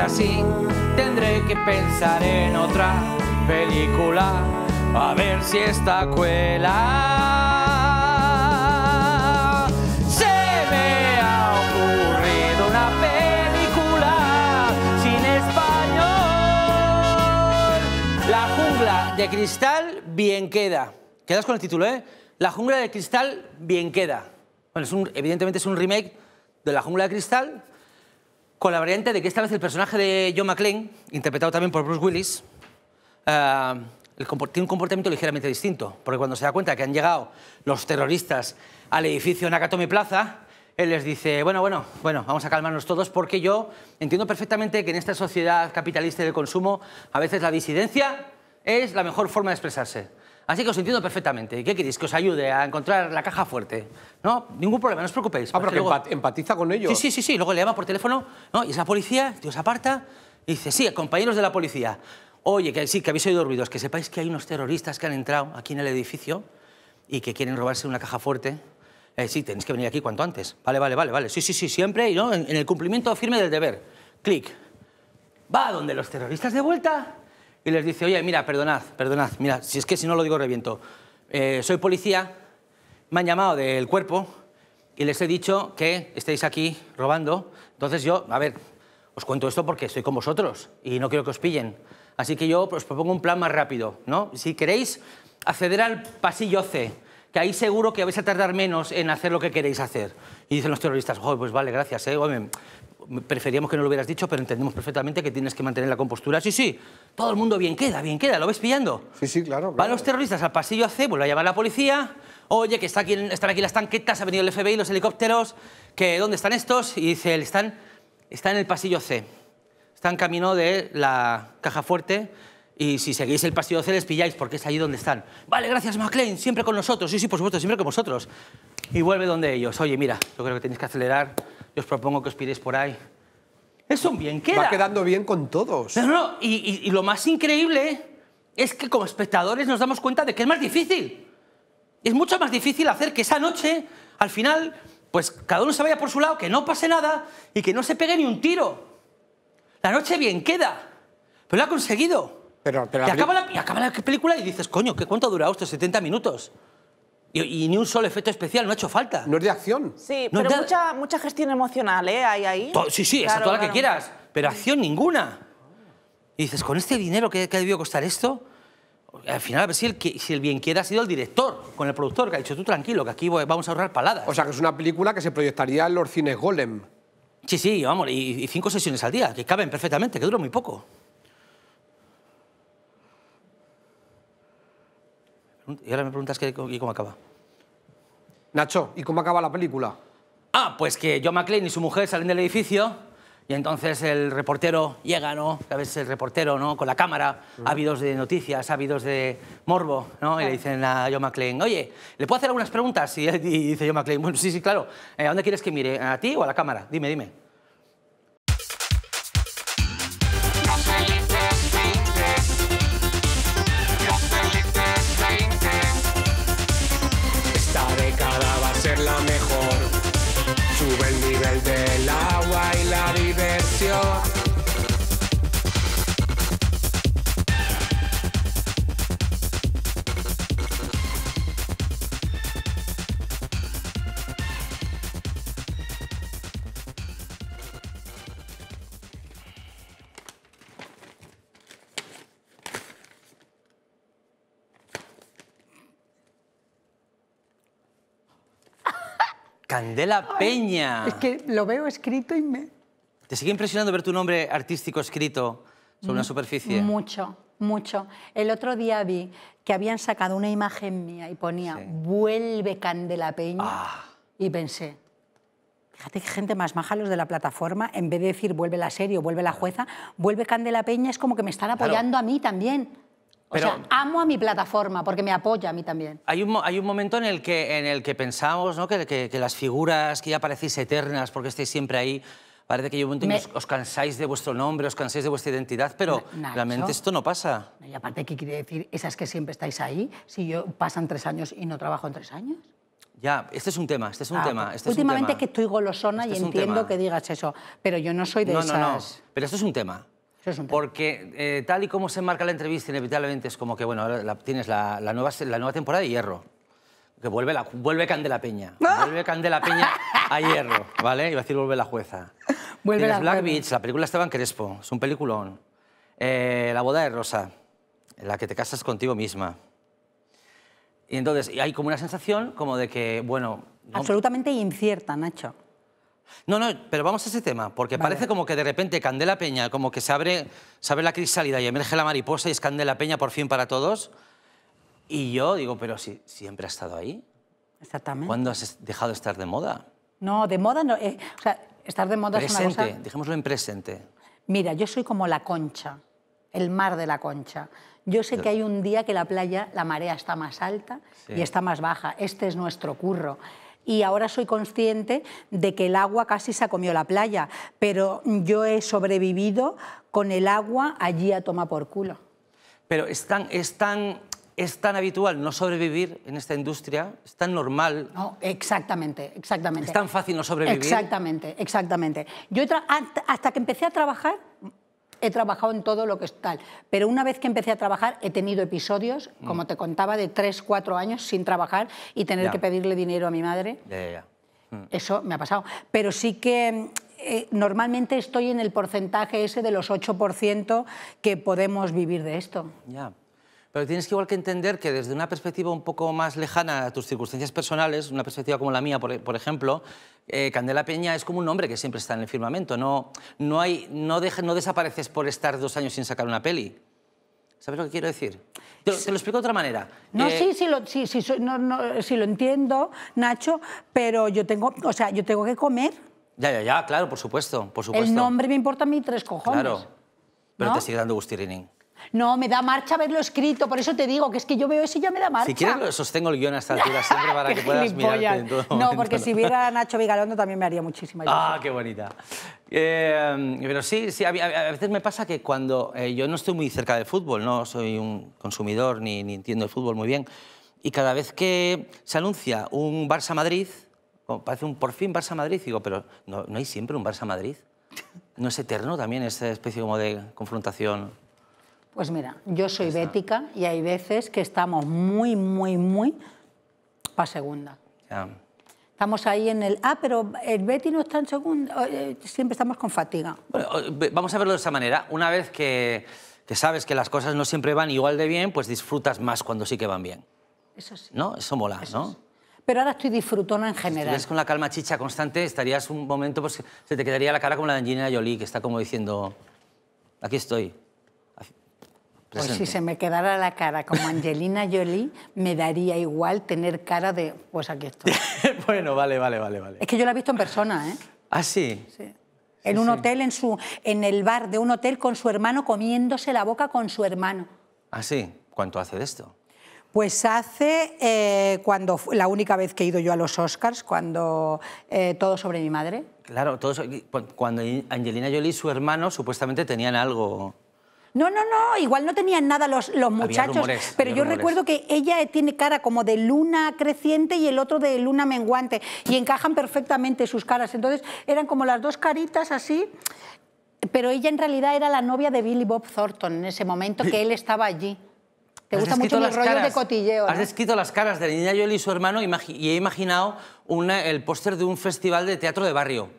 así, tendré que pensar en otra película, a ver si esta cuela. Se me ha ocurrido una película sin español. La jungla de cristal bien queda. Quedas con el título, ¿eh? La jungla de cristal bien queda. Bueno, es un, evidentemente es un remake de La jungla de cristal, con la variante de que esta vez el personaje de John McClane, interpretado también por Bruce Willis, eh, tiene un comportamiento ligeramente distinto, porque cuando se da cuenta que han llegado los terroristas al edificio Nakatomi Plaza, él les dice, bueno, bueno, bueno, vamos a calmarnos todos porque yo entiendo perfectamente que en esta sociedad capitalista y de consumo a veces la disidencia es la mejor forma de expresarse. Así que os entiendo perfectamente. ¿Qué queréis? Que os ayude a encontrar la caja fuerte. No, ningún problema, no os preocupéis. Ah, empatiza con ellos. Sí, sí, sí, sí. Luego le llama por teléfono ¿no? y esa policía, tío, os aparta y dice, sí, compañeros de la policía, oye, que sí, que habéis oído ruidos, que sepáis que hay unos terroristas que han entrado aquí en el edificio y que quieren robarse una caja fuerte. Eh, sí, tenéis que venir aquí cuanto antes. Vale, vale, vale, vale. Sí, sí, sí, siempre, y en, el cumplimiento firme del deber. Clic. Va donde los terroristas de vuelta y les dice, oye, mira, perdonad, perdonad, mira, si es que si no lo digo reviento. Eh, soy policía, me han llamado del cuerpo y les he dicho que estáis aquí robando. Entonces yo, a ver, os cuento esto porque estoy con vosotros y no quiero que os pillen. Así que yo os pues, propongo un plan más rápido, ¿no? Si queréis, acceder al pasillo C que ahí seguro que vais a tardar menos en hacer lo que queréis hacer. Y dicen los terroristas, oh, pues vale, gracias, ¿eh? preferíamos que no lo hubieras dicho, pero entendemos perfectamente que tienes que mantener la compostura. Sí, sí, todo el mundo bien queda, bien queda, ¿lo ves pillando? Sí, sí, claro. Van los terroristas al pasillo C, vuelve a llamar a la policía, oye, que está aquí, están aquí las tanquetas, ha venido el FBI, los helicópteros, que ¿dónde están estos? Y dice, están, están en el pasillo C, están camino de la caja fuerte, y si seguís el pasillo C, les pilláis porque es allí donde están. Vale, gracias, McLean, siempre con nosotros. Sí, sí, por supuesto, siempre con vosotros. Y vuelve donde ellos. Oye, mira, yo creo que tenéis que acelerar. Yo os propongo que os piréis por ahí. Es un bien queda. Va quedando bien con todos. No, no, y, y, y lo más increíble es que como espectadores nos damos cuenta de que es más difícil. Es mucho más difícil hacer que esa noche, al final, pues cada uno se vaya por su lado, que no pase nada y que no se pegue ni un tiro. La noche bien queda, pero lo ha conseguido y, acaba la, película y dices, coño, ¿qué cuánto ha durado esto? 70 minutos. Y, ni un solo efecto especial, no ha hecho falta. No es de acción. Sí, pero mucha, mucha gestión emocional, ¿eh? Hay ahí. sí, sí, esa toda la que quieras, pero acción ninguna. Y dices, con este dinero que, ha debido costar esto, al final, a ver si el, si el bien ha sido el director con el productor, que ha dicho tú tranquilo, que aquí vamos a ahorrar paladas. O sea, que es una película que se proyectaría en los cines Golem. Sí, sí, vamos, y, y cinco sesiones al día, que caben perfectamente, que dura muy poco. Y ahora me preguntas qué, y cómo acaba. Nacho, ¿y cómo acaba la película? Ah, pues que John McClane y su mujer salen del edificio y entonces el reportero llega, ¿no? veces El reportero, ¿no? Con la cámara, ávidos de noticias, ávidos de morbo, ¿no? Y le ah. dicen a John McClane, oye, ¿le puedo hacer algunas preguntas? Y, dice John McClane, bueno, sí, sí, claro. Eh, ¿A dónde quieres que mire? ¿A ti o a la cámara? Dime, dime. Candela Peña. es que lo veo escrito y me... ¿Te sigue impresionando ver tu nombre artístico escrito sobre una mm, superficie? Mucho, mucho. El otro día vi que habían sacado una imagen mía y ponía vuelve Candela Peña ah. y pensé, Fíjate qué gente más maja los de la plataforma, en vez de decir vuelve la serie o vuelve la jueza, vuelve Candela Peña, es como que me están apoyando a mí también. Pero o sea, amo a mi plataforma porque me apoya a mí también. Hay un, hay un momento en el que, en el que pensamos ¿no? que, que, las figuras que ya parecéis eternas porque estáis siempre ahí, parece que un os, cansáis de vuestro nombre, os cansáis de vuestra identidad, pero realmente esto no pasa. Y aparte, ¿qué quiere decir? Esas que siempre estáis ahí, si yo pasan tres años y no trabajo en tres años. Ya, este es un tema, este es un ah, tema. Este últimamente es, que estoy golosona y este entiendo que digas eso, pero yo no soy de no, esas... No, no, pero esto es un tema. Porque eh, tal y como se marca la entrevista, inevitablemente es como que, bueno, la, tienes la, nueva, temporada de Hierro. Que vuelve, la, vuelve Candela Peña. Ah. Vuelve Candela Peña a Hierro, ¿vale? Iba a decir vuelve la jueza. Vuelve tienes la Black jueza. Beach, la película Esteban Crespo, es un peliculón. Eh, la boda de Rosa, en la que te casas contigo misma. Y entonces hay como una sensación como de que, bueno... Absolutamente incierta, Nacho. No, no, pero vamos a ese tema, porque parece como que de repente Candela Peña, como que se abre, se la crisálida y emerge la mariposa y es Candela Peña por fin para todos. Y yo digo, pero si siempre ha estado ahí. Exactamente. ¿Cuándo has dejado de estar de moda? No, de moda no. Eh, o sea, estar de moda es una cosa... dejémoslo en presente. Mira, yo soy como la concha, el mar de la concha. Yo sé que hay un día que la playa, la marea está más alta y está más baja. Este es nuestro curro y ahora soy consciente de que el agua casi se ha comido la playa, pero yo he sobrevivido con el agua allí a toma por culo. Pero es tan, es tan, habitual no sobrevivir en esta industria, es tan normal. No, exactamente, exactamente. Es tan fácil no sobrevivir. Exactamente, exactamente. Yo hasta que empecé a trabajar he trabajado en todo lo que es tal. Pero una vez que empecé a trabajar, he tenido episodios, como mm. te contaba, de tres, cuatro años sin trabajar y tener que pedirle dinero a mi madre. Mm. Eso me ha pasado. Pero sí que eh, normalmente estoy en el porcentaje ese de los 8% que podemos vivir de esto. Ya. Pero tienes que igual que entender que desde una perspectiva un poco más lejana a tus circunstancias personales, una perspectiva como la mía, por, e, ejemplo, eh, Candela Peña es como un hombre que siempre está en el firmamento. No, no, hay, no, no desapareces por estar dos años sin sacar una peli. ¿Sabes lo que quiero decir? Te, lo explico de otra manera. No, eh, sí, sí lo, lo entiendo, Nacho, pero yo tengo, o sea, yo tengo que comer. Ya, ya, ya, claro, por supuesto, por supuesto. El nombre me importa a mí tres cojones. Claro, pero te sigue dando Gusti no, me da marcha verlo escrito, por eso te digo que es que yo veo eso y ya me da marcha. Si quieres sostengo el guión hasta altura siempre para que puedas mirarte en No, porque si viera a Nacho Vigalondo también me haría muchísima ilusión. Ah, qué bonita. Eh, pero sí, sí a, veces me pasa que cuando eh, yo no estoy muy cerca del fútbol, no soy un consumidor ni, entiendo el fútbol muy bien, y cada vez que se anuncia un Barça-Madrid, parece un por fin Barça-Madrid, digo, pero no, hay siempre un Barça-Madrid. ¿No es eterno también esa especie como de confrontación? Pues mira, yo soy bética y hay veces que estamos muy, muy, muy para segunda. Estamos ahí en el. Ah, pero el Betty no está en segunda. Eh, siempre estamos con fatiga. Bueno, vamos a verlo de esa manera. Una vez que, sabes que las cosas no siempre van igual de bien, pues disfrutas más cuando sí que van bien. Eso sí. ¿No? Eso mola, ¿no? Pero ahora estoy disfrutona en general. Si con la calma chicha constante, estarías un momento, pues se te quedaría la cara como la de Angelina Jolie, que está como diciendo: aquí estoy. Pues si se me quedara la cara como Angelina Jolie, me daría igual tener cara de, pues aquí estoy. bueno, vale, vale, vale, vale. Es que yo la he visto en persona, ¿eh? Ah, sí. Sí. En un hotel, en, su, en el bar de un hotel con su hermano, comiéndose la boca con su hermano. Ah, sí. ¿Cuánto hace de esto? Pues hace eh, cuando la única vez que he ido yo a los Oscars, cuando eh, todo sobre mi madre. Claro, todo, cuando Angelina Jolie y su hermano supuestamente tenían algo. No, no, no, igual no tenían nada los, los muchachos, pero yo recuerdo que ella tiene cara como de luna creciente y el otro de luna menguante y encajan perfectamente sus caras. Entonces eran como las dos caritas así pero ella en realidad era la novia de Billy Bob Thornton en ese momento que él estaba allí. Te gusta mucho los rollos de cotilleo. Has descrito las caras de la niña Yoli y su hermano y he imaginado el póster de un festival de teatro de barrio.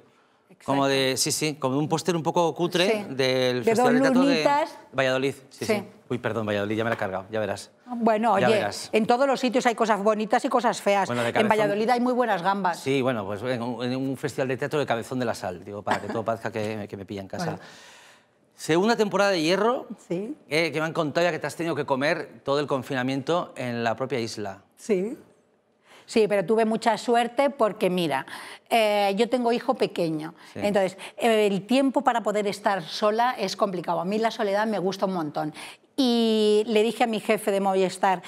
Como de, sí, sí, como un póster un poco cutre del Festival de Teatro de Valladolid. Sí, Uy, perdón, Valladolid, ya me la he cargado, ya verás. Ah, bueno, oye, en todos los sitios hay cosas bonitas y cosas feas. en Valladolid hay muy buenas gambas. Sí, bueno, pues en un, festival de teatro de Cabezón de la Sal, digo, para que todo parezca que, me pilla en casa. Segunda temporada de Hierro, ¿Sí? Eh, que me han contado ya que te has tenido que comer todo el confinamiento en la propia isla. Sí. Sí, pero tuve mucha suerte porque, mira, eh, yo tengo hijo pequeño. Entonces, el tiempo para poder estar sola es complicado. A mí la soledad me gusta un montón. Y le dije a mi jefe de Movistar,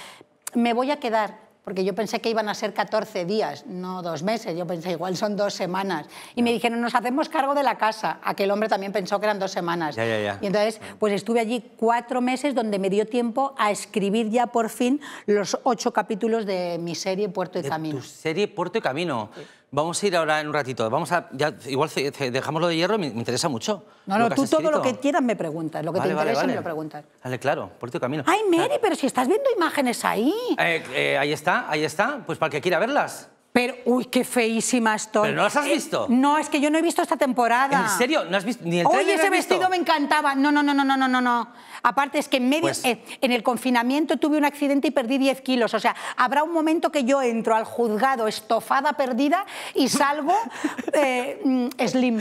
me voy a quedar porque yo pensé que iban a ser 14 días, no dos meses, yo pensé igual son dos semanas. Y me dijeron, nos hacemos cargo de la casa. Aquel hombre también pensó que eran dos semanas. ya ya. y entonces, pues estuve allí cuatro meses donde me dio tiempo a escribir ya por fin los ocho capítulos de mi serie Puerto y de Camino. Tu serie Puerto y Camino. Vamos a ir ahora en un ratito. Vamos a, igual dejamos lo de hierro, me, interesa mucho. No, no, tú todo lo que quieras me preguntas, lo que te interesa me lo preguntas. Vale, claro, por tu camino. Ay, Mary, pero si estás viendo imágenes ahí. Eh, eh, ahí está, ahí está, pues para el que quiera verlas. Pero, uy, qué feísima estoy. ¿Pero no las has eh, visto? no, es que yo no he visto esta temporada. ¿En serio? ¿No has visto ni el Oye, ese vestido me encantaba. No, no, no, no, no, no, no. Aparte es que en medio, pues eh, en el confinamiento tuve un accidente y perdí 10 kilos. O sea, habrá un momento que yo entro al juzgado estofada perdida y salgo eh, mm, slim.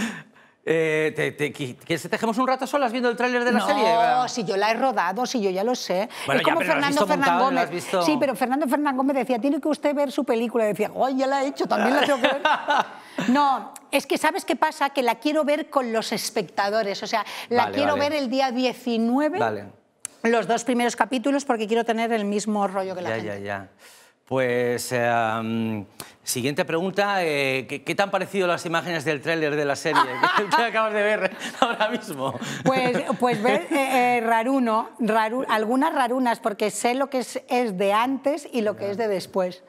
Eh, ¿Quieres que te dejemos un rato solas viendo el tráiler de la serie? No, si yo la he rodado, si yo ya lo sé. es como Fernando Fernán Gómez. Visto... Sí, pero Fernando Fernán Gómez decía, tiene que usted ver su película. Y decía, ¡ay, ya la he hecho, también la tengo que ver! no, es que ¿sabes qué pasa? Que la quiero ver con los espectadores. O sea, la quiero ver el día 19, los dos primeros capítulos, porque quiero tener el mismo rollo que la gente. Ya, ya, ya. Pues em, siguiente pregunta, eh, ¿qué, tan te han parecido las imágenes del tráiler de la serie que acabas de ver ahora mismo? Pues, pues ver eh, eh, raruno, algunas rarunas, porque sé lo que es, de antes y lo que es de después.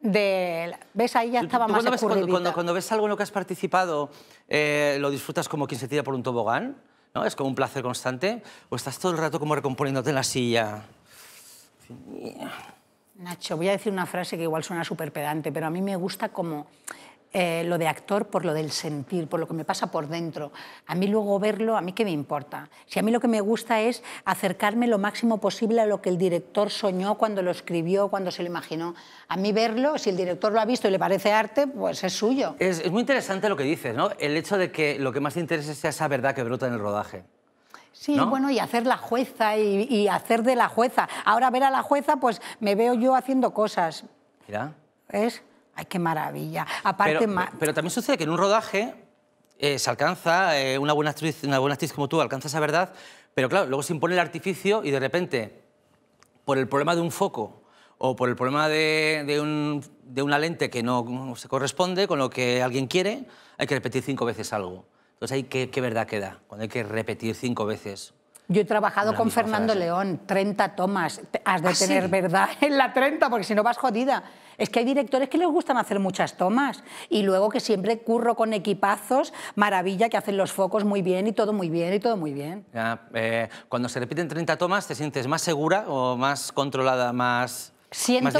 De, ¿Ves? Ahí ya estaba más cuando ves, cuando, ves algo en lo que has participado, ¿lo disfrutas como quien se tira por un tobogán? ¿No? ¿Es como un placer constante? ¿O estás todo el rato como recomponiéndote en la silla? Nacho, voy a decir una frase que igual suena súper pedante, pero a mí me gusta como eh, lo de actor por lo del sentir, por lo que me pasa por dentro. A mí luego verlo, a mí qué me importa. Si a mí lo que me gusta es acercarme lo máximo posible a lo que el director soñó cuando lo escribió, cuando se lo imaginó. A mí verlo, si el director lo ha visto y le parece arte, pues es suyo. Es, muy interesante lo que dices, ¿no? El hecho de que lo que más te interesa sea esa verdad que brota en el rodaje. Sí, bueno, y hacer la jueza y, hacer de la jueza. Ahora ver a la jueza, pues me veo yo haciendo cosas. Mira. ¿Ves? Ay, qué maravilla. Aparte, pero, pero también sucede que en un rodaje eh, se alcanza, eh, una, buena actriz, una buena actriz como tú alcanza esa verdad, pero claro, luego se impone el artificio y de repente, por el problema de un foco o por el problema de una lente que no se corresponde con lo que alguien quiere, hay que repetir cinco veces algo. Entonces, qué, verdad queda cuando hay que repetir cinco veces yo he trabajado con Fernando León, 30 tomas. Has de ¿Ah, tener verdad en la 30, porque si no vas jodida. Es que hay directores que les gustan hacer muchas tomas y luego que siempre curro con equipazos, maravilla, que hacen los focos muy bien y todo muy bien y todo muy bien. Eh, cuando se repiten 30 tomas, ¿te sientes más segura o más controlada, más Siento,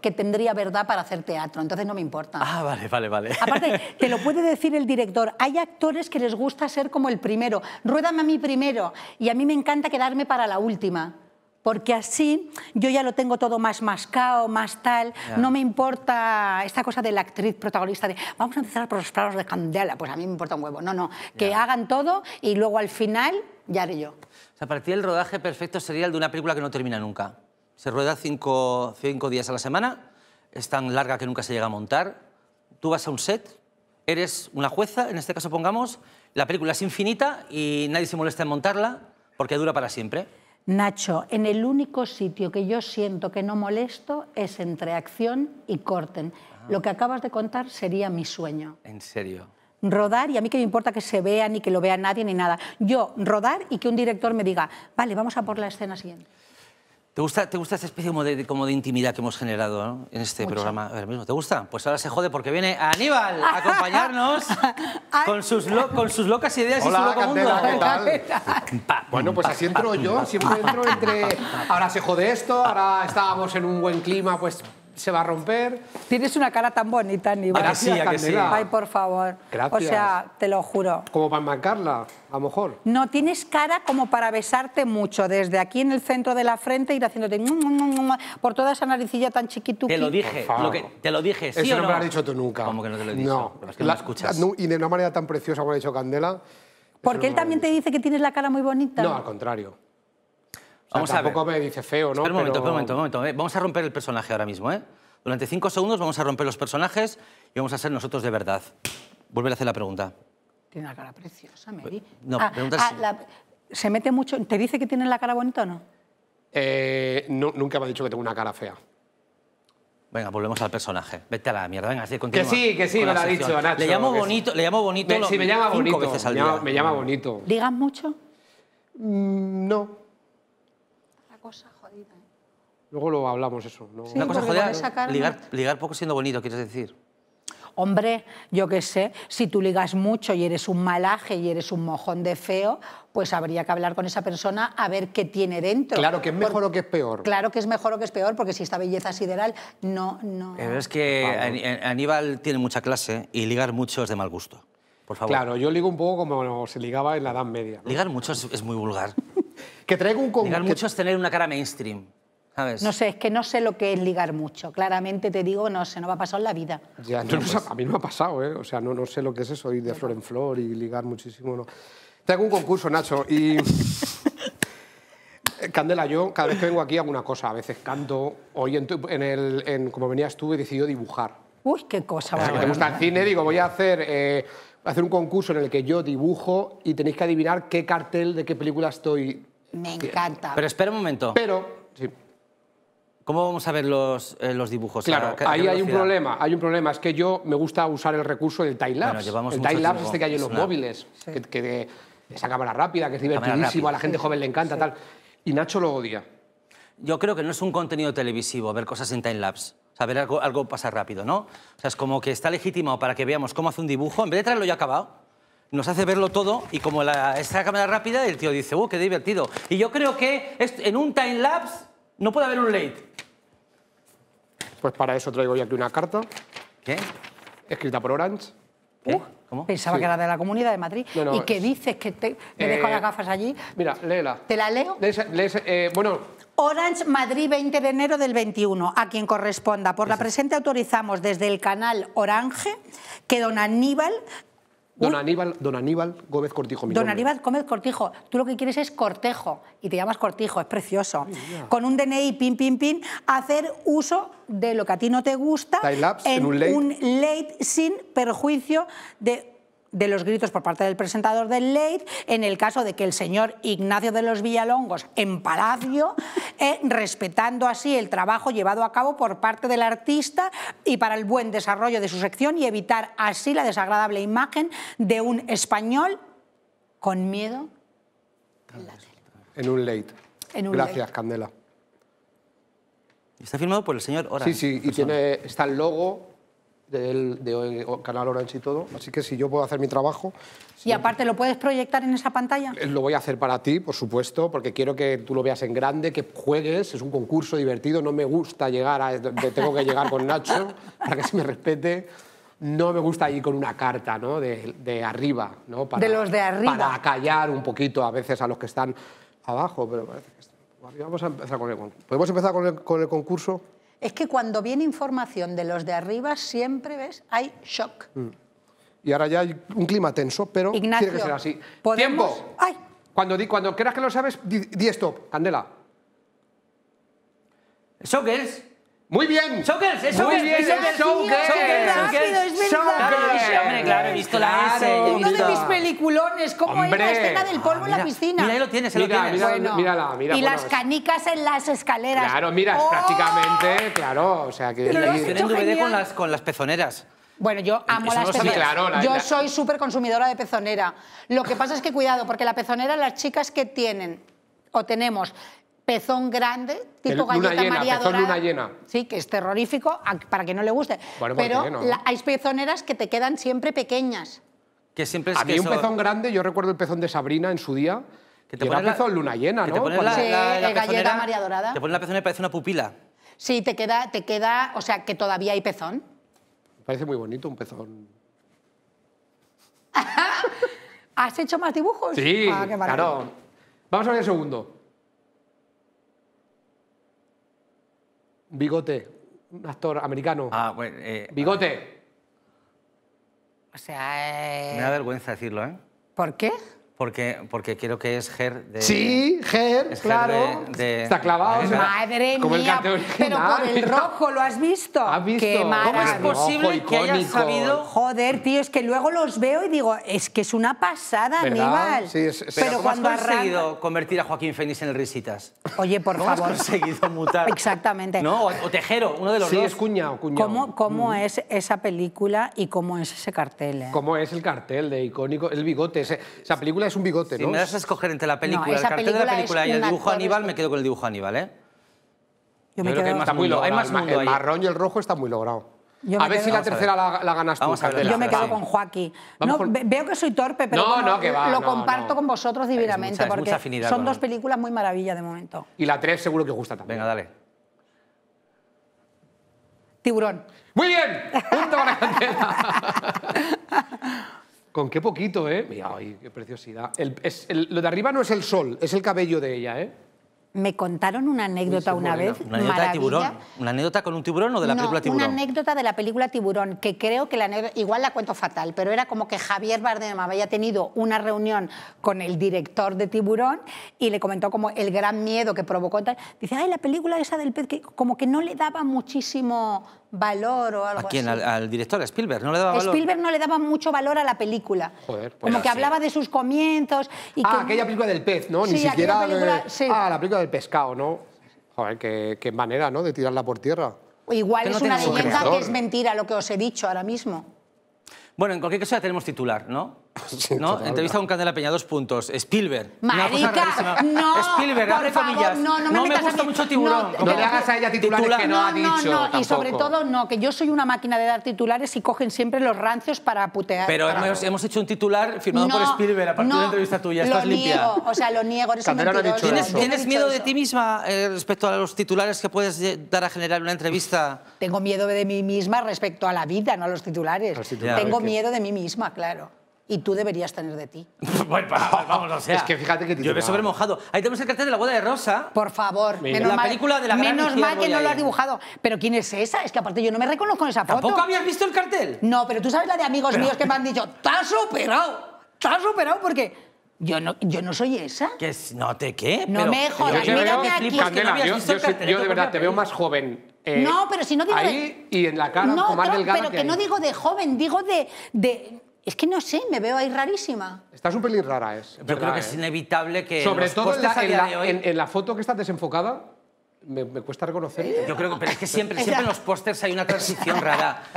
que, tendría verdad para hacer teatro, entonces no me importa. Ah, vale, vale, vale. Aparte, te lo puede decir el director. Hay actores que les gusta ser como el primero. Ruédame a mí primero. Y a mí me encanta quedarme para la última porque así yo ya lo tengo todo más mascao, más tal, no me importa esta cosa de la actriz protagonista de vamos a empezar por los planos de candela, pues a mí me importa un huevo, no, no, que hagan todo y luego al final ya haré yo. O sea, para ti el rodaje perfecto sería el de una película que no termina nunca se rueda cinco, días a la semana, es tan larga que nunca se llega a montar. Tú vas a un set, eres una jueza, en este caso pongamos, la película es infinita y nadie se molesta en montarla porque dura para siempre. Nacho, en el único sitio que yo siento que no molesto es entre acción y corten. Ah. Lo que acabas de contar sería mi sueño. ¿En serio? Rodar, y a mí que me importa que se vea, ni que lo vea nadie, ni nada. Yo, rodar y que un director me diga, vale, vamos a por la escena siguiente. ¿Te gusta, ¿Te gusta esta especie como de, como de intimidad que hemos generado en este programa ahora mismo? ¿Te gusta? Pues ahora se jode porque viene Aníbal a acompañarnos con, sus con sus locas ideas y su loco bueno, pues así entro yo, siempre entro entre... Ahora se jode esto, ahora estábamos en un buen clima, pues se va a romper. Tienes una cara tan bonita, Aníbal. Gracias, ah, Ay, por favor. O sea, te lo juro. Como para marcarla a lo mejor. No, tienes cara como para besarte mucho, desde aquí en el centro de la frente, ir haciéndote por toda esa naricilla tan chiquitú Te lo dije, te lo dije, Eso no? me lo has dicho tú nunca. Como que no te lo he dicho? No. es que la, escuchas. y de una manera tan preciosa como ha dicho Candela. Porque él también te dice que tienes la cara muy bonita. No, al contrario. Vamos a Tampoco me dice feo, ¿no? Espera un momento, eh. Vamos a romper el personaje ahora mismo, eh. Durante cinco segundos vamos a romper los personajes y vamos a ser nosotros de verdad. Vuelve a hacer la pregunta. Tiene una cara preciosa, Mary. Pues, no, ah, preguntas... Ah, ¿Se mete mucho? ¿Te dice que tiene la cara bonita o no? Eh, Nunca me ha dicho que tengo una cara fea. Venga, volvemos al personaje. Vete a la mierda, venga, sigue Que sí, que sí, me lo ha dicho Nacho. Le llamo bonito, sí. le llamo bonito. Me, me llama bonito. Veces al me, llama, día. me llama bonito. ¿Digas mucho? Mm, no cosa jodida. ¿eh? Luego lo hablamos eso. ¿no? Una cosa jodida, ligar, poco siendo bonito, quieres decir. Hombre, yo qué sé, si tú ligas mucho y eres un malaje y eres un mojón de feo, pues habría que hablar con esa persona a ver qué tiene dentro. Claro que es mejor o que es peor. Claro que es mejor o que es peor, porque si esta belleza sideral no... no... es que eh, Aníbal tiene mucha clase y ligar mucho es de mal gusto. Por favor. Claro, yo ligo un poco como se ligaba en la Edad Media. Ligar mucho es, es muy vulgar que traigo un... concurso. Ligar mucho es tener una cara mainstream. ¿sabes? No sé, es que no sé lo que es ligar mucho. Claramente te digo, no sé, no me ha pasado en la vida. Pues a mí no me ha pasado, ¿eh? O sea, no, no sé lo que es eso, ir de flor en flor y ligar muchísimo. No. un concurso, Nacho, y... Candela, yo cada vez que vengo aquí hago una cosa. A veces canto. Hoy, en, el, como venías tú, he decidido dibujar. Uy, qué cosa. A me gusta el cine, digo, voy a hacer, eh, hacer un concurso en el que yo dibujo y tenéis que adivinar qué cartel de qué película estoy me encanta. Pero espera un momento. Pero, ¿Cómo vamos a ver los, eh, dibujos? Claro, ahí hay un problema. Hay un problema. Es que yo me gusta usar el recurso del time lapse. llevamos el time lapse este que hay en los móviles, que, esa cámara rápida, que es divertidísimo, a la gente joven le encanta, tal. Y Nacho lo odia. Yo creo que no es un contenido televisivo ver cosas en time lapse. saber algo, algo pasar rápido, ¿no? O sea, es como que está legítimo para que veamos cómo hace un dibujo, en vez de traerlo ya acabado nos hace verlo todo y como la, esta cámara rápida, el tío dice, ¡uh, qué divertido! Y yo creo que en un time lapse no puede haber un late. Pues para eso traigo yo aquí una carta. ¿Qué? Escrita por Orange. Uh. ¿Cómo? Pensaba que era de la Comunidad de Madrid. ¿Y qué dices? ¿Que te, eh, dejo las gafas allí? Mira, léela. ¿Te la leo? Eh, bueno, Orange Madrid 20 de enero del 21, a quien corresponda. Por la presente autorizamos desde el canal Orange que don Aníbal Don ¿Mm? Aníbal, don Aníbal Gómez Cortijo. don Aníbal Gómez Cortijo. Tú lo que quieres es cortejo y te llamas cortijo, es precioso. Con un DNI, pin, pin, pin, hacer uso de lo que a ti no te gusta en, un late. un late sin perjuicio de de los gritos por parte del presentador del Late en el caso de que el señor Ignacio de los Villalongos en Palacio, eh, respetando así el trabajo llevado a cabo por parte del artista y para el buen desarrollo de su sección y evitar así la desagradable imagen de un español con miedo en la En un Late. Gracias, Candela. Está firmado por el señor Sí, sí, y pues tiene, está el logo del, de Canal Orange y todo. Así que si yo puedo hacer mi trabajo... y aparte, ¿lo puedes proyectar en esa pantalla? Eh, lo voy a hacer para ti, por supuesto, porque quiero que tú lo veas en grande, que juegues, es un concurso divertido, no me gusta llegar a... Tengo que llegar con Nacho para que se me respete. No me gusta ir con una carta ¿no? de, arriba, ¿no? de los de arriba. Para callar un poquito a veces a los que están abajo, pero Vamos a empezar ¿Podemos empezar con el, con el concurso? es que cuando viene información de los de arriba, siempre ves, hay shock. Mm. Y ahora ya hay un clima tenso, pero tiene que ser así. ¿podemos? ¡Tiempo! ¡Ay! Cuando, di, cuando creas que lo sabes, di, stop, Candela. Shock es? Muy bien. eso es Muy bien, es Showgirls. Showgirls, Hombre, claro, he visto la S. Uno de mis peliculones, cómo era la escena del polvo en la ah, piscina. Mira, ahí lo tienes, ahí lo tienes. Mírala, mírala, Y las canicas en las escaleras. Claro, mira, ¡Oh! prácticamente, claro, o sea que... Pero en DVD con las, con las pezoneras. Bueno, yo amo las pezoneras. Claro, yo soy súper consumidora de pezonera. Lo que pasa es que cuidado, porque la pezonera, las chicas que tienen o tenemos pezón grande, tipo luna llena. Sí, que es terrorífico para que no le guste. Pues Pero hay pezoneras que te quedan siempre pequeñas. Que siempre es A mí un pezón grande, yo recuerdo el pezón de Sabrina en su día. Que te pezón luna llena, ¿no? Te pones la, sí, María dorada. Te pone la pezón y parece una pupila. Sí, te queda, te queda, o sea, que todavía hay pezón. Me parece muy bonito un pezón. ¿Has hecho más dibujos? Sí, ah, claro. Vamos a ver el segundo. Bigote, un actor americano. Ah, bueno. Eh, Bigote. O sea. Eh, Me da vergüenza decirlo, ¿eh? ¿Por qué? Porque, porque quiero que es Ger de... Sí, Ger, claro. Está clavado. Madre, como mía, pero por el rojo, ¿lo has visto? ¿Has visto? Qué ¿Cómo es posible que hayas sabido? Joder, tío, es que luego los veo y digo, es que es una pasada, Aníbal. Sí, pero, cuando has conseguido convertir a Joaquín Fénix en el Risitas? Oye, por favor. has conseguido mutar? Exactamente. No, o, Tejero, uno de los dos. Sí, es cuñado, ¿Cómo, cómo es esa película y cómo es ese cartel? Eh? ¿Cómo es el cartel de icónico? El bigote, esa película es un bigote, si me das a escoger entre la película, el cartel de la película y el dibujo Aníbal, me quedo con el dibujo Aníbal, ¿eh? Yo me quedo- con el marrón y el rojo está muy logrado. A ver si la tercera la, ganas tú, Yo me quedo con Joaquín. veo que soy torpe, pero lo comparto con vosotros divinamente, porque son dos películas muy maravillas de momento. Y la tres seguro que os gusta también. Venga, dale. Tiburón. Muy bien, punto para cantera! Con qué poquito, ¿eh? Mira, ay, qué preciosidad. lo de arriba no es el sol, es el cabello de ella, ¿eh? Me contaron una anécdota una vez. Una anécdota de tiburón. ¿Una anécdota con un tiburón o de la película Tiburón? Una anécdota de la película Tiburón, que creo que la igual la cuento fatal, pero era como que Javier Bardem había tenido una reunión con el director de Tiburón y le comentó como el gran miedo que provocó. Dice, ay, la película esa del pez, que como que no le daba muchísimo valor o algo ¿A quién? ¿Al, director, Spielberg? ¿No le daba Spielberg no le daba mucho valor a la película. Joder, pues Como que hablaba de sus comienzos. ah, aquella película del pez, ¿no? Ni siquiera... Ah, la película del pescado, ¿no? Joder, qué, manera, ¿no? De tirarla por tierra. Igual es una leyenda que es mentira lo que os he dicho ahora mismo. Bueno, en cualquier caso ya tenemos titular, ¿no? ¿No? Entrevista con Candela Peña, dos puntos. Spielberg. Marica, no. Spielberg, No, no me, no me gusta mucho tiburón. No, le hagas a ella titulares que no, ha dicho. No, no, y sobre todo no, que yo soy una máquina de dar titulares y cogen siempre los rancios para putear. Pero hemos, hecho un titular firmado por Spielberg a partir de la entrevista tuya. Estás lo limpia. Niego, o sea, lo niego. Eres ¿Tienes, miedo de ti misma eh, respecto a los titulares que puedes dar a generar una entrevista? Tengo miedo de mí misma respecto a la vida, no a los titulares. Tengo miedo de mí misma, claro y tú deberías tener de ti. bueno, vamos, o sea, es que fíjate que yo me he sobremojado. Ahí tenemos el cartel de la boda de Rosa. Por favor, menos la mal, película de la gran menos mal que no lo has dibujado. Pero quién es esa? Es que aparte yo no me reconozco en esa foto. ¿Tampoco habías visto el cartel? No, pero tú sabes la de amigos míos que me han dicho, ¡Te has superado, ¡Te has superado porque yo no, yo no soy esa. ¿Qué es? ¿No te qué? No pero, me jodas, Mira aquí. que no yo, de verdad te veo más joven. Eh, no, pero si no digo ahí y en la cara no, más pero que, que no digo de joven, digo de es que no sé, me veo ahí rarísima. Está un pelín rara, es. ¿eh? Yo creo que es eh? inevitable que. Sobre todo en la, foto que está desenfocada, me, cuesta reconocer. Yo creo que, pero es que siempre, siempre en los pósters hay una transición rara.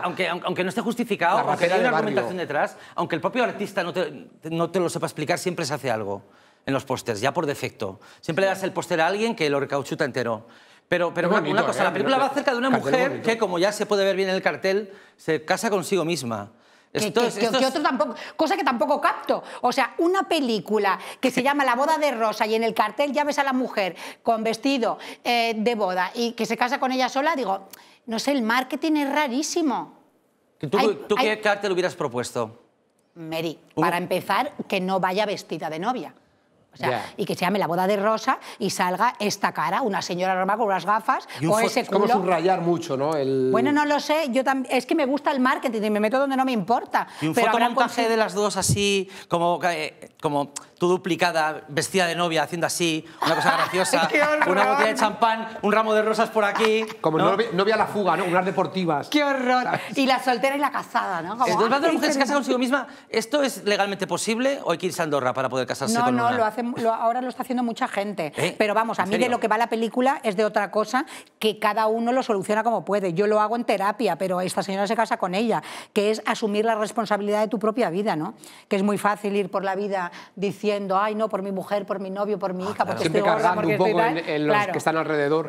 aunque, no esté justificado, aunque una argumentación detrás, aunque el propio artista no te, lo sepa explicar, siempre se hace algo en los pósters, ya por defecto. Siempre le das el póster a alguien que lo recauchuta entero. Pero, pero una cosa, ¿eh? la película va acerca de una mujer que, como ya se puede ver bien en el cartel, se casa consigo misma que, otro tampoco, cosa que tampoco capto. O sea, una película que se llama La boda de Rosa y en el cartel ya ves a la mujer con vestido eh, de boda y que se casa con ella sola, digo, no sé, el marketing es rarísimo. ¿Tú, qué cartel hubieras propuesto? Mary, para empezar, que no vaya vestida de novia y que se llame La boda de Rosa y salga esta cara, una señora normal con unas gafas, o ese culo. Es como subrayar mucho, ¿no? Bueno, no lo sé, yo es que me gusta el marketing y me meto donde no me importa. Y un pero fotomontaje de las dos así, como, eh, como tú duplicada, vestida de novia, haciendo así, una cosa graciosa, una botella de champán, un ramo de rosas por aquí. Como novia, a la fuga, ¿no? Unas deportivas. ¡Qué horror! Y la soltera y la casada, ¿no? Como, Entonces, de una mujer se casa consigo misma, ¿esto es legalmente posible o hay que irse a Andorra para poder casarse no, con no, Lo hace ahora lo está haciendo mucha gente. ¿Eh? Pero vamos, a mí de lo que va la película es de otra cosa que cada uno lo soluciona como puede. Yo lo hago en terapia, pero esta señora se casa con ella, que es asumir la responsabilidad de tu propia vida, ¿no? Que es muy fácil ir por la vida diciendo, ay, no, por mi mujer, por mi novio, por mi hija, porque estoy que están alrededor.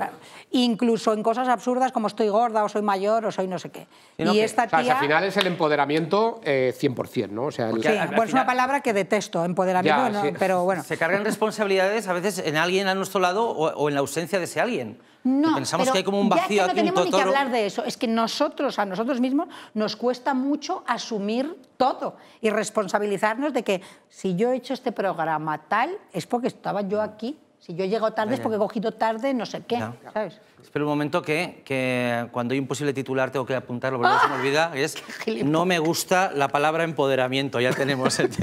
Incluso en cosas absurdas como estoy gorda o soy mayor o soy no sé qué. Y, esta tía... al final es el empoderamiento 100%, eh, ¿no? es pues una palabra que detesto, empoderamiento, pero bueno cargan responsabilidades a veces en alguien a nuestro lado o, en la ausencia de ese alguien. No, pensamos pero que hay como un vacío ya no tenemos ni que hablar de eso. Es que nosotros, a nosotros mismos, nos cuesta mucho asumir todo y responsabilizarnos de que si yo he hecho este programa tal, es porque estaba yo aquí. Si yo he llegado tarde, es porque he cogido tarde no sé qué, ¿sabes? Espera un momento que, que, cuando hay un posible titular tengo que apuntarlo porque se me ¡Ah! olvida. Es, no me gusta la palabra empoderamiento. Ya tenemos el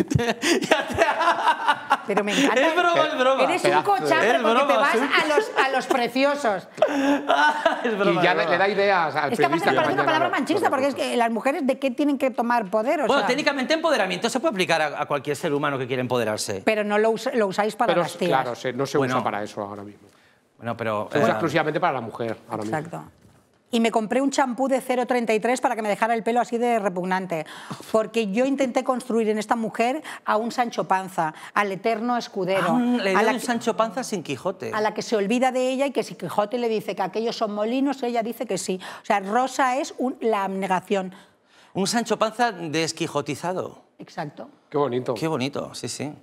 Pero me encanta. Es broma, es broma. Eres un cochambre porque broma, te vas a, los, a los, preciosos. es broma, y ya le, da ideas al Es que aparte me parece una palabra manchista porque es que las mujeres de qué tienen que tomar poder. bueno, técnicamente empoderamiento se puede aplicar a, cualquier ser humano que quiera empoderarse. Pero no lo, usáis para las tías. Claro, no se usa para eso ahora mismo. Bueno, pero... es eh, exclusivamente para la mujer Exacto. Y me compré un champú de 0,33 para que me dejara el pelo así de repugnante. Porque yo intenté construir en esta mujer a un Sancho Panza, al eterno escudero. Ah, le a un Sancho Panza sin Quijote. A la que se olvida de ella y que si Quijote le dice que aquellos son molinos, ella dice que sí. O sea, Rosa es la abnegación. Un Sancho Panza desquijotizado. Exacto. Qué bonito. Qué bonito, sí, sí.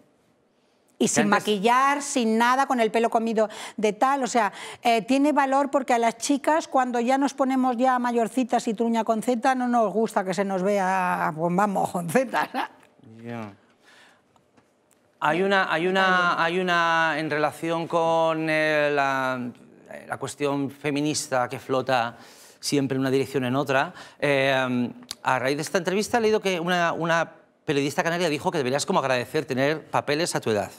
Y sin maquillar, sin nada, con el pelo comido de tal. O sea, eh, tiene valor porque a las chicas, cuando ya nos ponemos ya mayorcitas y truña con Z, no nos gusta que se nos vea, pues vamos, con Z. Hay una, hay una, hay una en relación con eh, eh, la, cuestión feminista que flota siempre en una dirección en otra. a raíz de esta entrevista he leído que una, una periodista canaria dijo que deberías como agradecer tener papeles a tu edad.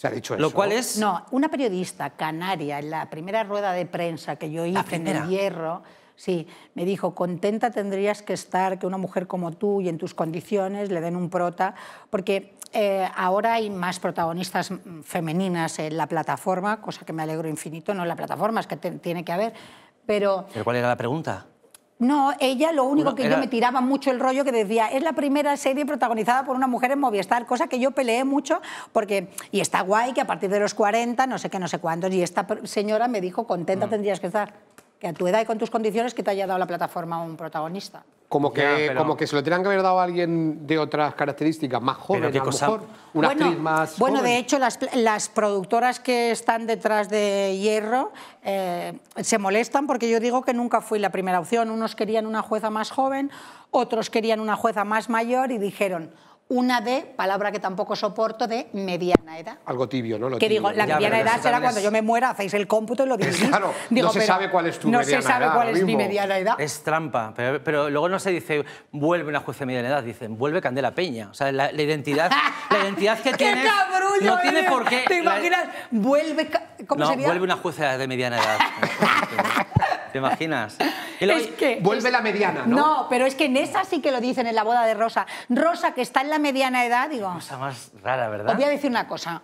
Se ha dicho Lo cual es... No, una periodista canaria en la primera rueda de prensa que yo hice en el Hierro, sí, me dijo, contenta tendrías que estar que una mujer como tú y en tus condiciones le den un prota, porque eh, ahora hay más protagonistas mm, femeninas en la plataforma, cosa que me alegro infinito, no en la plataforma, es que tiene que haber, ¿Pero cuál era la pregunta? No, ella lo único que yo me tiraba mucho el rollo que decía, es la primera serie protagonizada por una mujer en Movistar, cosa que yo peleé mucho porque, y está guay que a partir de los 40, no sé qué, no sé cuántos, y esta señora me dijo, contenta mm. tendrías que estar que a tu edad y con tus condiciones que te haya dado la plataforma un protagonista. Como que, como que se lo tenían que haber dado a alguien de otras características, más joven, mejor, una actriz más Bueno, de hecho, las, productoras que están detrás de Hierro eh, se molestan porque yo digo que nunca fui la primera opción. Unos querían una jueza más joven, otros querían una jueza más mayor y dijeron, una de, palabra que tampoco soporto, de mediana edad. Algo tibio, ¿no? que digo, la mediana edad será cuando yo me muera, hacéis el cómputo y lo dividís. digo, no se sabe cuál es tu no mediana edad. No se sabe cuál es mi mediana edad. Es trampa, pero, luego no se dice vuelve una jueza de mediana edad, dicen vuelve Candela Peña. O sea, la, identidad, la identidad que tiene no tiene eh. por qué. ¿Te imaginas? Vuelve... no, vuelve una jueza de mediana edad. ¿Te imaginas? vuelve la mediana, ¿no? No, pero es que en esa sí que lo dicen en la boda de Rosa. Rosa, que está en la mediana edad, digo... Cosa más rara, ¿verdad? Os voy a decir una cosa,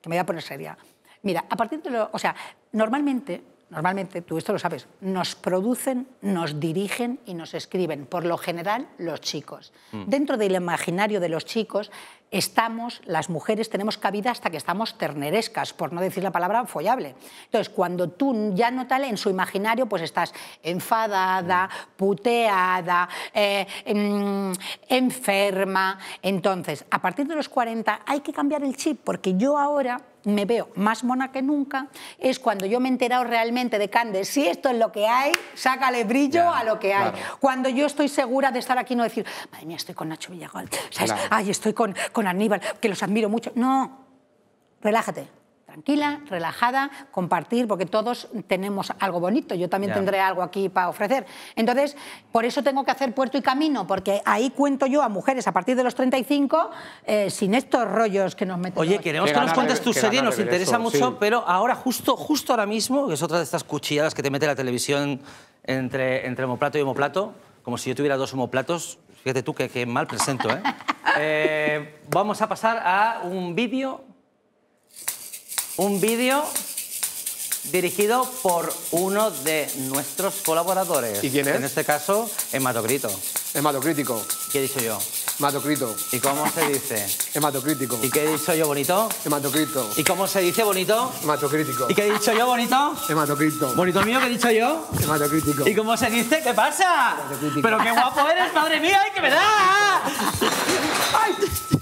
que me voy a poner seria. Mira, a partir de lo... O sea, normalmente normalmente tú esto lo sabes, nos producen, nos dirigen y nos escriben, por lo general los chicos. Mm. Dentro del imaginario de los chicos estamos, las mujeres tenemos cabida hasta que estamos ternerescas, por no decir la palabra follable. Entonces, cuando tú ya no tal, en su imaginario pues estás enfadada, mm. puteada, eh, em, enferma. Entonces, a partir de los 40 hay que cambiar el chip, porque yo ahora me veo más mona que nunca, es cuando yo me he enterado realmente de Cande, si esto es lo que hay, sácale brillo a lo que hay. Cuando yo estoy segura de estar aquí no decir, madre mía, estoy con Nacho Villagol, ¿sabes? Ay, estoy con, con Aníbal, que los admiro mucho. No, relájate tranquila, relajada, compartir, porque todos tenemos algo bonito, yo también tendré algo aquí para ofrecer. Entonces, por eso tengo que hacer puerto y camino, porque ahí cuento yo a mujeres a partir de los 35 eh, sin estos rollos que nos meten. Oye, queremos que, nos cuentes tu serie, nos interesa mucho, pero ahora, justo, justo ahora mismo, que es otra de estas cuchilladas que te mete la televisión entre, entre homoplato y homoplato, como si yo tuviera dos homoplatos, fíjate tú que, mal presento, ¿eh? Eh, vamos a pasar a un vídeo un vídeo dirigido por uno de nuestros colaboradores. ¿Y quién es? En este caso, hematocrito. Hematocrítico. ¿Qué he dicho yo? Hematocrito. ¿Y cómo se dice? Hematocrítico. ¿Y qué he dicho yo bonito? Hematocrito. ¿Y cómo se dice bonito? Hematocrítico. ¿Y qué he dicho yo bonito? Hematocrito. ¿Bonito mío qué he dicho yo? Hematocrítico. ¿Y cómo se dice? ¿Qué pasa? Hematocrítico. Pero qué guapo eres, madre mía, ¡ay, que me da! ¡Ay!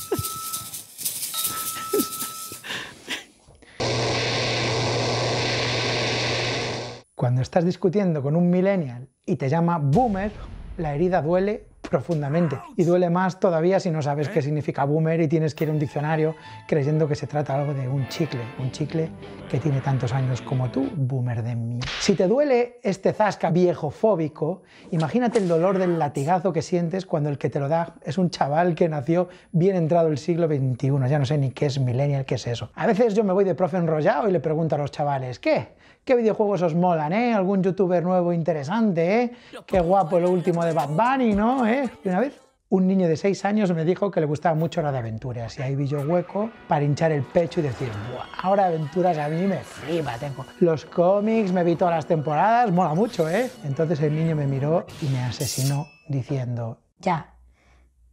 Cuando estás discutiendo con un millennial y te llama boomer, la herida duele profundamente. Y duele más todavía si no sabes qué significa boomer y tienes que ir a un diccionario creyendo que se trata algo de un chicle, un chicle que tiene tantos años como tú, boomer de mí. Si te duele este zasca viejo fóbico, imagínate el dolor del latigazo que sientes cuando el que te lo da es un chaval que nació bien entrado el siglo XXI, ya no sé ni qué es millennial, qué es eso. A veces yo me voy de profe enrollado y le pregunto a los chavales, ¿qué? qué videojuegos os molan, ¿eh? Algún youtuber nuevo interesante, ¿eh? Qué guapo lo último de Bad Bunny, ¿no? ¿Eh? una vez un niño de 6 años me dijo que le gustaba mucho la de aventuras y ahí vi yo hueco para hinchar el pecho y decir, Buah, ahora aventuras a mí me flipa, tengo los cómics, me vi todas las temporadas, mola mucho, ¿eh? Entonces el niño me miró y me asesinó diciendo, ya,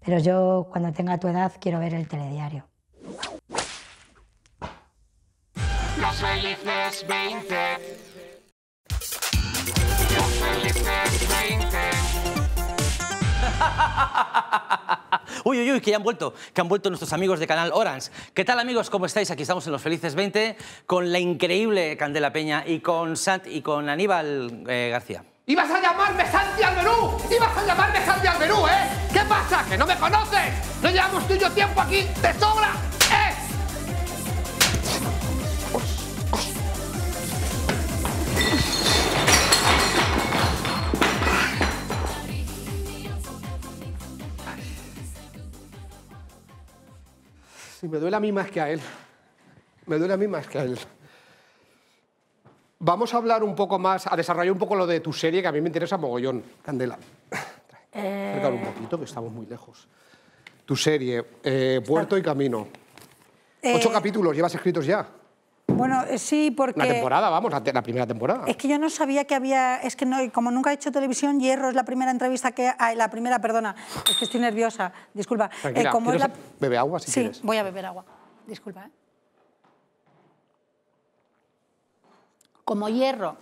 pero yo cuando tenga tu edad quiero ver el telediario felices 20. felices 20. Uy, uy, uy, que ya han vuelto, que han vuelto nuestros amigos de Canal Orange. ¿Qué tal, amigos? ¿Cómo estáis? Aquí estamos en Los Felices 20 con la increíble Candela Peña y con Sant y con Aníbal eh, García. ¡Ibas a llamarme Santi Alberú! ¡Ibas a llamarme Santi Alberú, eh! ¿Qué pasa? ¿Que no me conoces? ¿No llevamos tuyo tiempo aquí? ¡Te sobra! Sí, me duele a mí más que a él. Me duele a mí más que a él. Vamos a hablar un poco más, a desarrollar un poco lo de tu serie, que a mí me interesa mogollón, Candela. Eh... un poquito, que estamos muy lejos. Tu serie, Puerto eh, y Camino. Eh. Ocho capítulos, llevas escritos ya. Bueno, eh, sí, porque... La temporada, vamos, la, primera temporada. Es que yo no sabía que había... Es que no, como nunca he hecho televisión, Hierro es la primera entrevista que... hay, ah, la primera, perdona, es que estoy nerviosa, disculpa. Eh, Bebe agua si sí, voy a beber agua, disculpa. ¿eh? Como Hierro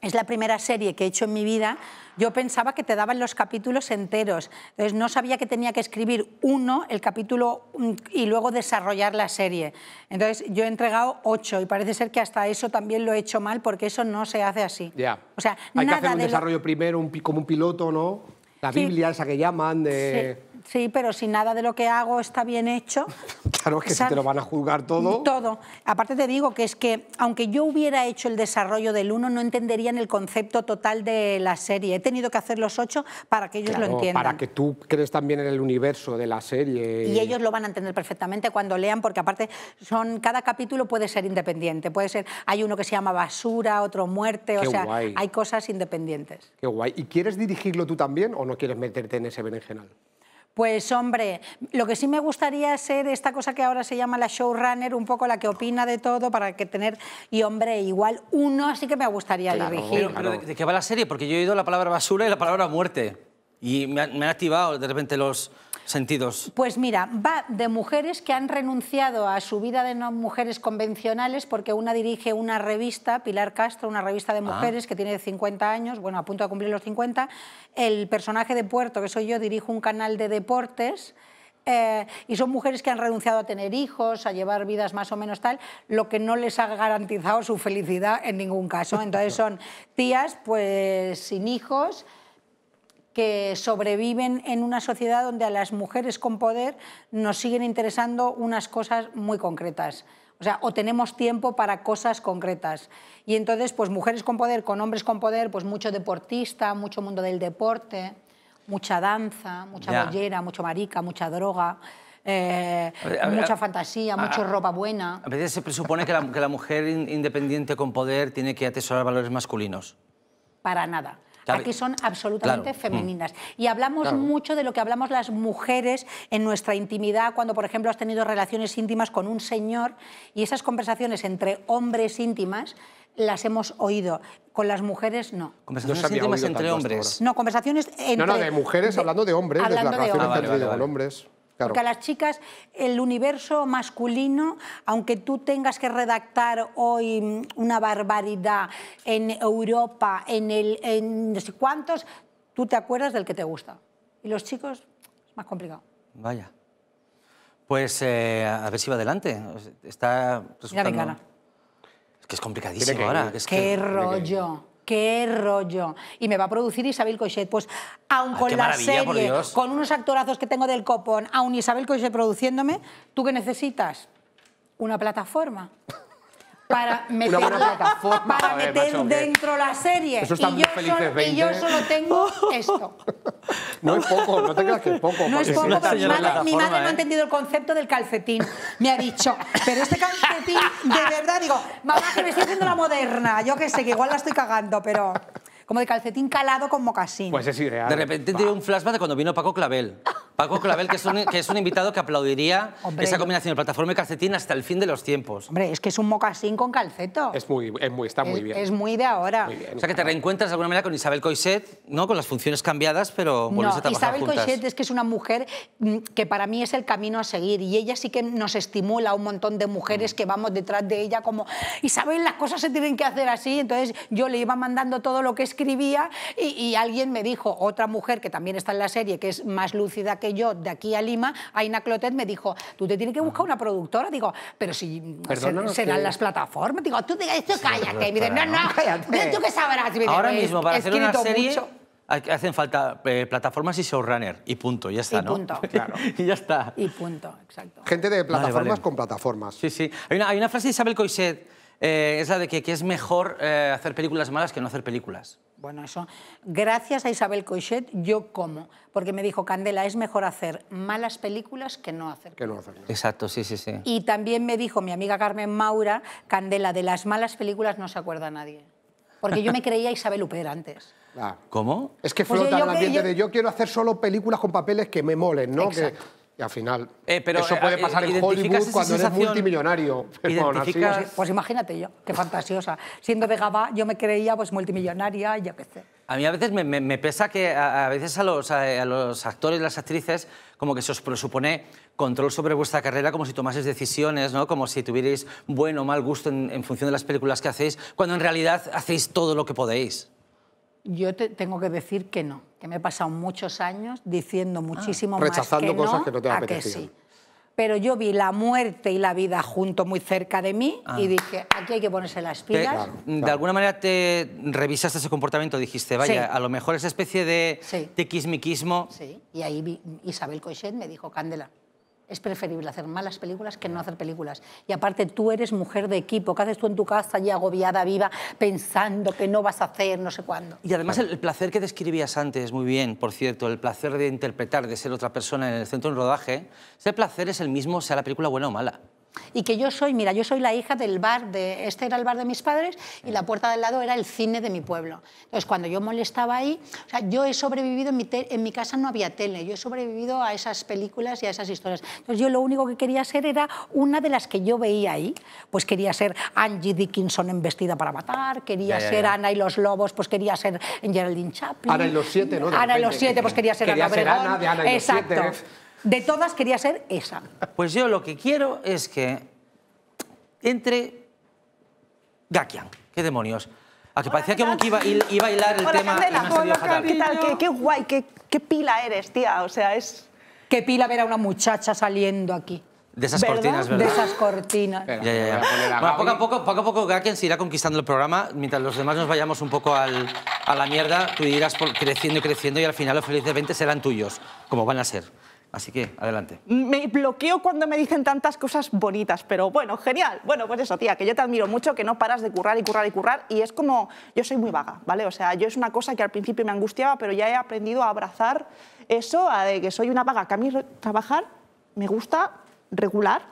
es la primera serie que he hecho en mi vida. Yo pensaba que te daban los capítulos enteros. Entonces no sabía que tenía que escribir uno, el capítulo, mm, y luego desarrollar la serie. Entonces yo he entregado ocho y parece ser que hasta eso también lo he hecho mal porque eso no se hace así. Ya. O sea, Hay que hacer un desarrollo primero, como un piloto, ¿no? La Biblia, esa que llaman Sí, pero si nada de lo que hago está bien hecho. claro, que si te lo van a juzgar todo. Todo. Aparte te digo que es que, aunque yo hubiera hecho el desarrollo del uno, no entenderían el concepto total de la serie. He tenido que hacer los ocho para que ellos lo entiendan. Para que tú crees también en el universo de la serie. Y ellos lo van a entender perfectamente cuando lean, porque aparte son cada capítulo puede ser independiente. Puede ser, hay uno que se llama basura, otro muerte, o sea, hay cosas independientes. Qué guay. ¿Y quieres dirigirlo tú también o no quieres meterte en ese berenjenal? Pues hombre, lo que sí me gustaría ser esta cosa que ahora se llama la showrunner, un poco la que opina de todo para que tener... Y hombre, igual uno así que me gustaría dirigir. ¿de, qué va la serie? Porque yo he oído la palabra basura y la palabra muerte. Y me, me han activado de repente los sentidos? Pues mira, va de mujeres que han renunciado a su vida de no mujeres convencionales porque una dirige una revista, Pilar Castro, una revista de ah. mujeres que tiene 50 años, bueno, a punto de cumplir los 50. El personaje de Puerto, que soy yo, dirijo un canal de deportes. Eh, y son mujeres que han renunciado a tener hijos, a llevar vidas más o menos tal, lo que no les ha garantizado su felicidad en ningún caso. Entonces son tías pues sin hijos, que sobreviven en una sociedad donde a las mujeres con poder nos siguen interesando unas cosas muy concretas. O sea, o tenemos tiempo para cosas concretas. Y entonces, pues mujeres con poder, con hombres con poder, pues mucho deportista, mucho mundo del deporte, mucha danza, mucha bolera, mucho marica, mucha droga. Eh, mucha fantasía, mucha ropa buena. A veces se presupone que la mujer independiente con poder tiene que atesorar valores masculinos. Para nada. Aquí son absolutamente mm. femeninas. Y hablamos mucho de lo que hablamos las mujeres en nuestra intimidad, cuando, por ejemplo, has tenido relaciones íntimas con un señor y esas conversaciones entre hombres íntimas las hemos oído. Con las mujeres no. Conversaciones íntimas entre hombres. No, conversaciones entre... No, no, de mujeres hablando de hombres, de, relaciones hombres. Ah, porque a las chicas el universo masculino, aunque tú tengas que redactar hoy mm, una barbaridad en Europa, en, el, en no sé cuántos, tú te acuerdas del que te gusta. Y los chicos es más complicado. Vaya. Pues eh, a ver si va adelante. Está resultando... Es que es complicadísimo ahora. Qué rollo qué rollo. Y me va a producir Isabel Coixet. Pues aun ah, con la serie, con unos actorazos que tengo del copón, aun Isabel Coixet produciéndome, ¿tú qué necesitas? Una plataforma para meter, dentro la serie. y, yo solo, yo solo tengo esto. No es poco, no te creas que es poco. mi madre, no ha ¿eh? entendido el concepto del calcetín. Me ha dicho, pero este calcetín, de verdad, digo, mamá, que me estoy haciendo la moderna. Yo qué sé, que igual la estoy cagando, pero como de calcetín calado con mocasín. Pues es ideal. De repente tiene un flashback de cuando vino Paco Clavel. Paco Clavel, que es un, invitado que aplaudiría esa combinación de plataforma y calcetín hasta el fin de los tiempos. Hombre, es que es un mocasín con calceto. Es muy, muy está muy bien. Es muy de ahora. o sea, que te reencuentras de alguna manera con Isabel Coixet, ¿no? Con las funciones cambiadas, pero bueno a Isabel Coixet es que es una mujer mm, que para mí es el camino a seguir y ella sí que nos estimula a un montón de mujeres que vamos detrás de ella como, Isabel, las cosas se tienen que hacer así. Entonces yo le iba mandando todo lo que escribía y, y alguien me dijo, otra mujer que también está en la serie, que es más lúcida que yo de aquí a Lima, Aina Clotet me dijo, tú te tienes que buscar una productora. Digo, pero si se serán las plataformas. Digo, tú digas esto, cállate. y me dice, no, no, sabrás. Ahora mismo, para hacer una serie... Hacen falta eh, plataformas y showrunner, y punto, ya está, y Punto. Claro. y ya está. Y punto, exacto. Gente de plataformas con plataformas. Sí, sí. Hay una, hay una frase de Isabel Coixet eh, es la de que, es mejor eh, hacer películas malas que no hacer películas. Bueno, eso. Gracias a Isabel Coixet, yo como, porque me dijo Candela, es mejor hacer malas películas que no hacer. Que no hacer. Exacto, sí, sí, sí. Y también me dijo mi amiga Carmen Maura, Candela, de las malas películas no se acuerda nadie. Porque yo me creía Isabel Uper antes. Ah. ¿Cómo? Es que pues flota el ambiente de yo quiero hacer solo películas con papeles que me molen, ¿no? Que y al final, eh, pero, eso puede eh, pasar en Hollywood cuando eres multimillonario. Pues, imagínate yo, qué fantasiosa. Siendo de Gabá, yo me creía pues multimillonaria y yo qué sé. A mí a veces me, pesa que a, veces a los, los actores y las actrices como que se os presupone control sobre vuestra carrera como si tomases decisiones, ¿no? como si tuvierais buen o mal gusto en función de las películas que hacéis, cuando en realidad hacéis todo lo que podéis. Yo tengo que decir que no, que me he pasado muchos años diciendo ah, muchísimo más rechazando que cosas no que no a que sí. Pero yo vi la muerte y la vida junto muy cerca de mí ah. y dije, aquí hay que ponerse las pilas. Mm, de alguna manera te revisaste ese comportamiento, dijiste, vaya, a lo mejor esa especie de tequismiquismo... Sí, y ahí Isabel Coixet me dijo, Candela, es preferible hacer malas películas que no hacer películas. Y aparte tú eres mujer de equipo, ¿qué haces tú en tu casa allí agobiada, viva, pensando que no vas a hacer no sé cuándo? Y además el placer que describías antes, muy bien, por cierto, el placer de interpretar, de ser otra persona en el centro de un rodaje, ese placer es el mismo sea la película buena o mala y que yo soy, mira, yo soy la hija del bar de, este era el bar de mis padres y la puerta del lado era el cine de mi pueblo. Entonces, cuando yo molestaba ahí, o sea, yo he sobrevivido, en mi, en mi casa no había tele, yo he sobrevivido a esas películas y a esas historias. Entonces, yo lo único que quería ser era una de las que yo veía ahí, pues quería ser Angie Dickinson en Vestida para Matar, quería ser Ana y los Lobos, pues quería ser Geraldine Chaplin. Ana y los Siete, ¿no? Ana y los Siete, pues quería ser quería Ana, ser de Ana y los Exacto. De todas quería ser esa. Pues yo lo que quiero es que entre Gakian. ¿Qué demonios? A que parecía que Monkey iba, iba, a bailar el tema y me ¿Qué ¿Qué, guay, qué, pila eres, tía. O sea, es... Qué pila ver a una muchacha saliendo aquí. De esas cortinas, ¿verdad? De esas cortinas. ya, ya, ya. Bueno, poco a poco, poco a poco se irá conquistando el programa, mientras los demás nos vayamos un poco al, a la mierda, tú irás creciendo y creciendo y al final los felices serán tuyos, como van a ser. Así que, adelante. Me bloqueo cuando me dicen tantas cosas bonitas, pero bueno, genial. Bueno, pues eso, tía, que yo te admiro mucho, que no paras de currar y currar y currar. Y es como, yo soy muy vaga, ¿vale? O sea, yo es una cosa que al principio me angustiaba, pero ya he aprendido a abrazar eso, a de que soy una vaga, que a mí trabajar me gusta regular,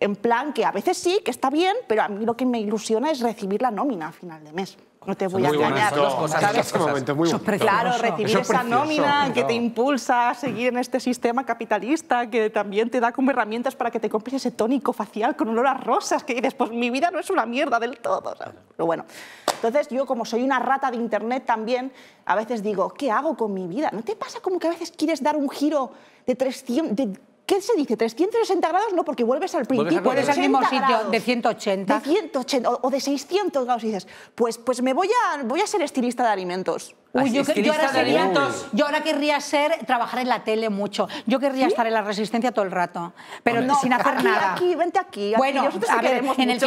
en plan que a veces sí, que está bien, pero a mí lo que me ilusiona es recibir la nómina a final de mes. No te voy a engañar. Dos cosas, claro, recibir esa nómina que te impulsa a seguir en este sistema capitalista, que también te da como herramientas para que te compres ese tónico facial con olor a rosas, que dices, pues mi vida no es una mierda del todo. bueno, entonces yo como soy una rata de internet también, a veces digo, ¿qué hago con mi vida? ¿No te pasa como que a veces quieres dar un giro de 300... ¿Qué se dice? 360 grados no, porque vuelves al principio. Vuelves al mismo sitio de 180. De 180 o de 600 grados y dices, pues, pues me voy a, voy a ser estilista de alimentos yo, ahora yo, querría ser, trabajar en la tele mucho. Yo querría estar en la resistencia todo el rato, pero sin hacer nada. nada. Aquí, vente aquí. bueno, a ver, en el,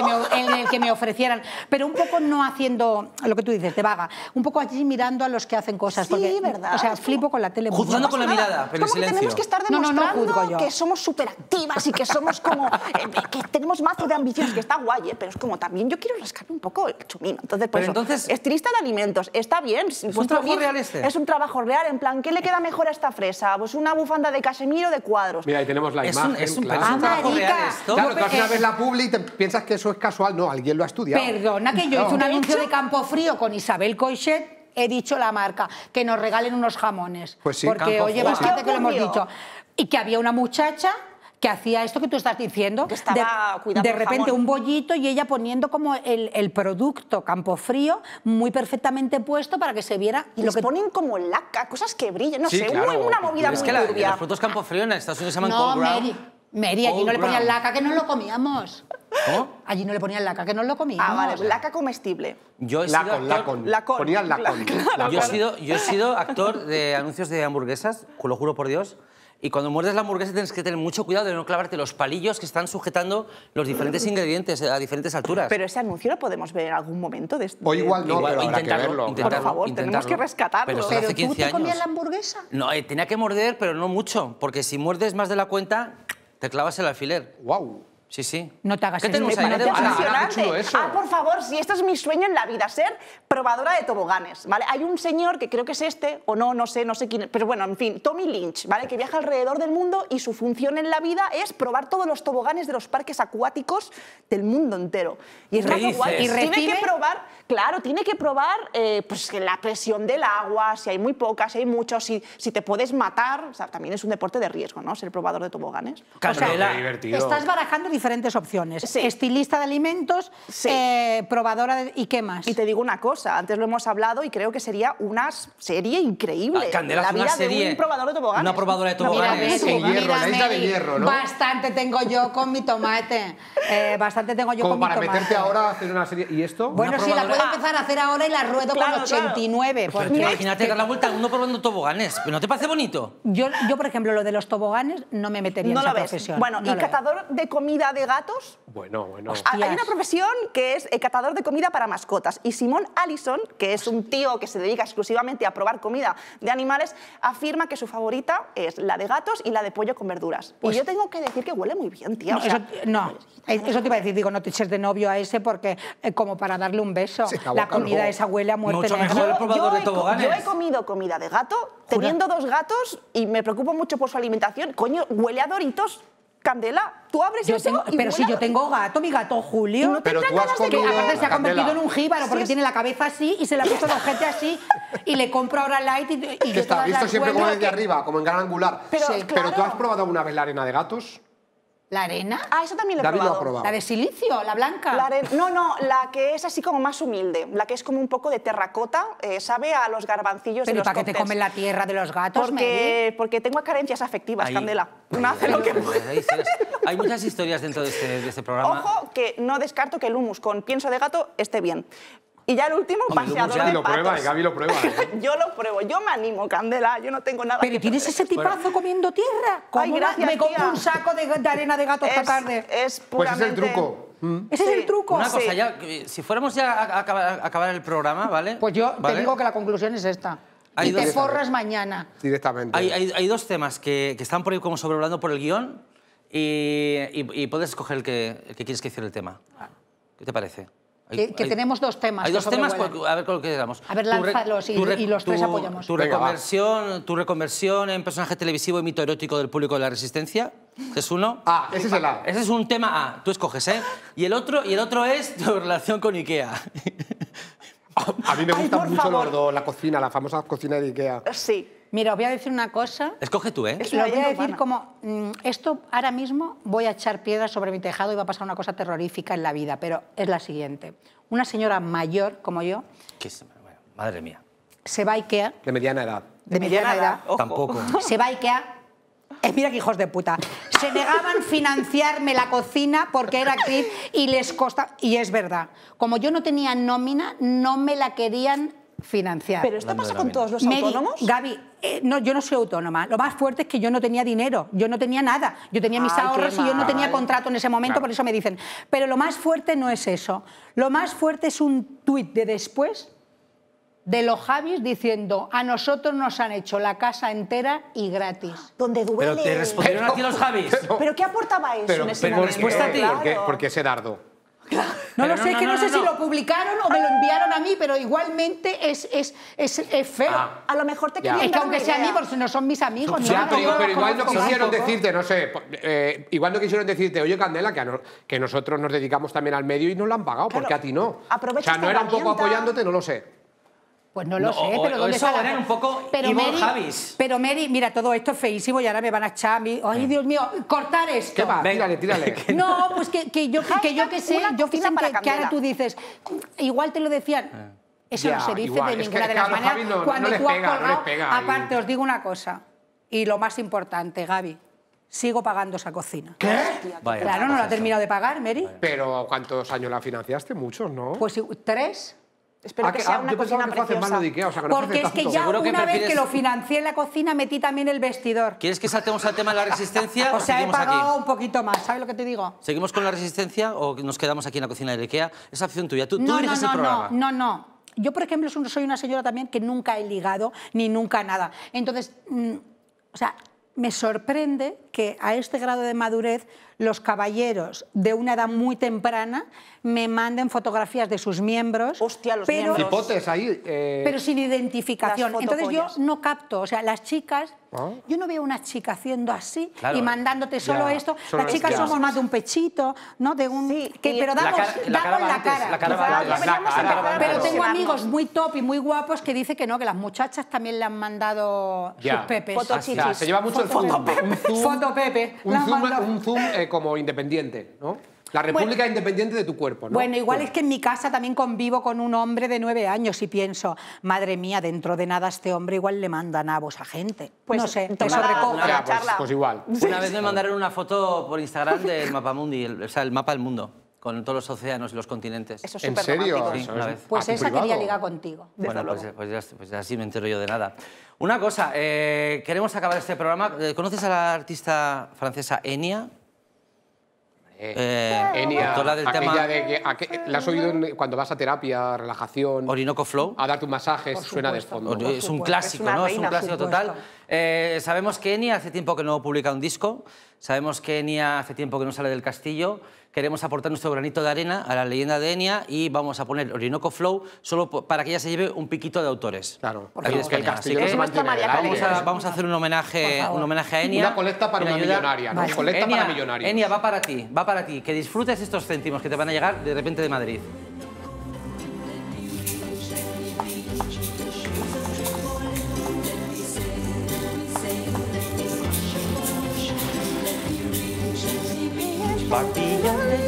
que me, ofrecieran. Pero un poco no haciendo lo que tú dices, te vaga. Un poco allí mirando a los que hacen cosas. Sí, verdad. O sea, flipo con la tele. Juzgando con la mirada, pero Que tenemos que estar demostrando no, no, que somos superactivas y que somos como... Eh, eh, que tenemos mazo de ambiciones, que está guay, eh, pero es como también yo quiero rascarme un poco el chumino. Entonces, pues, entonces... estilista de alimentos, está bien. Pues trabajo real este? Es un trabajo real, en plan, ¿qué le queda mejor a esta fresa? Pues una bufanda de casemiro de cuadros. Mira, ahí tenemos la es imagen. Un, es un, claro. es un trabajo real esto. Claro, tú una vez la publi y piensas que eso es casual. No, alguien lo ha estudiado. Perdona que yo hice un anuncio de campo frío con Isabel Coixet he dicho la marca, que nos regalen unos jamones. Pues sí, porque, oye, bastante que lo hemos dicho. Y que había una muchacha que hacía esto que tú estás diciendo. Que estaba de, de repente un bollito y ella poniendo como el, producto campo frío muy perfectamente puesto para que se viera. Y lo que ponen como laca, cosas que brillan, no sé, una, movida muy es Los frutos campo frío en Estados Unidos se llaman no, Mary, Mary, allí no le ponían laca que no lo comíamos. ¿Cómo? Allí no le ponían laca, que no lo comíamos. Ah, vale, laca comestible. Ponían lacon. yo, He sido, yo he sido actor de anuncios de hamburguesas, lo juro por Dios. Y cuando muerdes la hamburguesa tienes que tener mucho cuidado de no clavarte los palillos que están sujetando los diferentes ingredientes a diferentes alturas. Pero ese anuncio lo podemos ver en algún momento. De, este O igual no, pero intentarlo, verlo. por favor, tenemos que rescatarlo. Pero, tú te comías la hamburguesa? No, eh, tenía que morder, pero no mucho, porque si muerdes más de la cuenta, te clavas el alfiler. ¡Guau! Wow. Sí, sí. No te hagas ¿Qué tenemos ah, ah, por favor, si este es mi sueño en la vida, ser probadora de toboganes, ¿vale? Hay un señor que creo que es este, o no, no sé, no sé quién pero bueno, en fin, Tommy Lynch, ¿vale? Que viaja alrededor del mundo y su función en la vida es probar todos los toboganes de los parques acuáticos del mundo entero. Y es raro Y tiene que probar Claro, tiene que probar eh, pues, la presión del agua, si hay muy pocas, si hay muchos, si, si te puedes matar. O sea, también es un deporte de riesgo, ¿no? Ser probador de toboganes. O Estás barajando diferentes opciones. Estilista de alimentos, eh, probadora de... ¿Y qué más? Y te digo una cosa, antes lo hemos hablado y creo que sería una serie increíble. Ah, Candela, la vida una serie, de un probador de toboganes. Una probadora de toboganes. hierro, la isla de hierro, ¿no? Bastante tengo yo con mi tomate. Eh, bastante tengo yo con mi tomate. Como para meterte ahora a hacer una serie... ¿Y esto? Bueno, sí, la empezar a hacer ahora y la ruedo con 89. Porque... Pero imagínate dar la vuelta uno probando toboganes. ¿No te parece bonito? Yo, yo, por ejemplo, lo de los toboganes no me metería no en esa profesión. Bueno, ¿y catador de comida de gatos? Bueno, bueno. Hay una profesión que es eh, catador de comida para mascotas. Y Simón Allison, que es un tío que se dedica exclusivamente a probar comida de animales, afirma que su favorita es la de gatos y la de pollo con verduras. y pues yo tengo que decir que huele muy bien, tío. No, eso, te iba a decir. Digo, no te eches de novio a ese porque eh, como para darle un beso la comida esa huele a muerte. Yo he comido comida de gato, teniendo dos gatos, y me preocupo mucho por su alimentación. Coño, huele a Doritos. Candela, tú abres yo eso tengo, Pero si yo tengo gato, mi gato Julio. pero tú que, aparte se ha convertido en un jíbaro porque tiene la cabeza así y se la ha puesto la gente así y le compro ahora light y, y está visto siempre como desde arriba, como en gran angular. Pero, pero tú has probado alguna vez la arena de gatos? ¿La arena? Ah, eso también lo he probado. La de silicio, la blanca. no, no, la que es así como más humilde, la que es como un poco de terracota, eh, sabe a los garbancillos de ¿y los para qué te comen la tierra de los gatos, porque, tengo carencias afectivas, Candela. hace lo que Hay muchas historias dentro de este, de este programa. Ojo, que no descarto que el humus con pienso de gato esté bien. Y ya el último paseador de lo prueba, Gaby lo prueba. ¿eh? yo lo pruebo, yo me animo, Candela, yo no tengo nada Pero tienes ese tipazo comiendo tierra. me compro un saco de, arena de gato esta tarde. Es puramente... es el truco. ¿Mm? Mm. Ese es el truco. Una cosa, si fuéramos ya a acabar, el programa, ¿vale? Pues yo te digo que la conclusión es esta. y te forras mañana. Directamente. Hay, dos temas que, están por ahí como sobrevolando por el guión y, puedes escoger el que, el que quieres que hiciera el tema. Ah. ¿Qué te parece? Que, tenemos dos temas. Hay dos temas, a ver con lo que A ver, lánzalos y, los tres apoyamos. Tu, reconversión, en personaje televisivo y mito erótico del público de la Resistencia, es uno. Ah, ese es el A. Ah, ese es un tema A, tú escoges, ¿eh? Y el otro, y el otro es tu relación con Ikea. a mí me gusta mucho la cocina, la famosa cocina de Ikea. Sí. Mira, os voy a decir una cosa. Escoge tú, ¿eh? lo voy a decir como, mm, esto ahora mismo voy a echar piedras sobre mi tejado y va a pasar una cosa terrorífica en la vida, pero es la siguiente. Una señora mayor como yo... ¿Qué madre mía. Se va a Ikea. De mediana edad. De, mediana, edad. Tampoco. Se va Ikea eh, mira qué hijos de puta. Se negaban financiarme la cocina porque era actriz y les costaba... Y es verdad. Como yo no tenía nómina, no me la querían financiar. ¿Pero esto pasa con todos los autónomos? Gaby, eh, no, yo no soy autónoma. Lo más fuerte es que yo no tenía dinero, yo no tenía nada. Yo tenía mis ahorros y yo no tenía contrato en ese momento, por eso me dicen. Pero lo más fuerte no es eso. Lo más fuerte es un tuit de después de los Javis diciendo a nosotros nos han hecho la casa entera y gratis. Donde duele. Pero te respondieron a ti los Javis. Pero, qué aportaba eso? Pero, en ese momento? a ti. Porque, porque ese dardo. No lo sé, que no, sé si lo publicaron o me lo enviaron a mí, pero igualmente es, feo. Ah. a lo mejor te querían Es que aunque sea a mí, porque no son mis amigos. pero, igual no quisieron decirte, no sé, pues, eh, igual no quisieron decirte, oye, Candela, que, que nosotros nos dedicamos también al medio y no lo han pagado, porque a ti no. O sea, no era un poco apoyándote, no lo sé. Pues no lo sé, pero o, ¿dónde eso un poco pero Mary, Javis. Pero Mary, mira, todo esto es feísimo y ahora me van a echar a mí. Ay, Dios mío, cortar esto. Venga, Tírale, no, pues que, yo, que sé, yo que, que ahora tú dices, igual te lo decían. Eh. Eso no se dice de ninguna de las maneras. cuando tú pega, aparte, os digo una cosa, y lo más importante, Gaby, sigo pagando esa cocina. ¿Qué? claro, no la he terminado de pagar, Mary. Pero ¿cuántos años la financiaste? Muchos, ¿no? Pues tres. Espero ah, que, sea ah, una cosa cocina preciosa. Porque es que ya una vez que lo financié en la cocina metí también el vestidor. ¿Quieres que saltemos al tema de la resistencia? o, sea, he pagado un poquito más, ¿sabes lo que te digo? ¿Seguimos con la resistencia o nos quedamos aquí en la cocina de Ikea? Es opción tuya. Tú, no, no, no, No, no, no. Yo, por ejemplo, soy una señora también que nunca he ligado ni nunca nada. Entonces, mm, o sea, me sorprende que a este grado de madurez los caballeros de una edad muy temprana me manden fotografías de sus miembros. Hostia, los pero, ahí. Eh, pero sin identificación. Entonces yo no capto. O sea, las chicas. Ah. Yo no veo una chica haciendo así y eh, mandándote solo esto. las chicas somos más de un pechito, ¿no? De un. que, pero damos la cara. Pero tengo amigos muy top y muy guapos que dicen que no, que las muchachas también le han mandado sus pepes. Fotochichis. Se lleva mucho el Pepe. Un zoom, Un zoom eh, como independiente, ¿no? La república independiente de tu cuerpo, ¿no? Bueno, igual es que en mi casa también convivo con un hombre de nueve años y pienso, madre mía, dentro de nada este hombre igual le mandan vos a gente. Pues no sé, te pues, pues igual. Una vez me mandaron una foto por Instagram del mapa el, o sea, el mapa del mundo con todos los océanos y los continentes. Eso es ¿En serio? Pues ah, esa quería ligar contigo. Bueno, pues, pues, pues, ya, así me entero yo de nada. Una cosa, eh, queremos acabar este programa. Eh, ¿Conoces a la artista francesa Enia? Eh, eh, Enya, del tema... de que, la has oído cuando vas a terapia, relajación... Orinoco Flow. A darte un masaje, suena de fondo. Es un clásico, ¿no? Es un clásico total. Eh, sabemos que Enia hace tiempo que no publica un disco, sabemos que Enia hace tiempo que no sale del castillo, queremos aportar nuestro granito de arena a la leyenda de Enia y vamos a poner Orinoco Flow solo para que ella se lleve un piquito de autores. Claro, porque es que el castillo se mantiene Vamos a, hacer un homenaje, a Enia. Una colecta para una millonaria, Enia, va para ti, va para ti. Que disfrutes estos céntimos que te van a llegar de repente de Madrid. Barbie and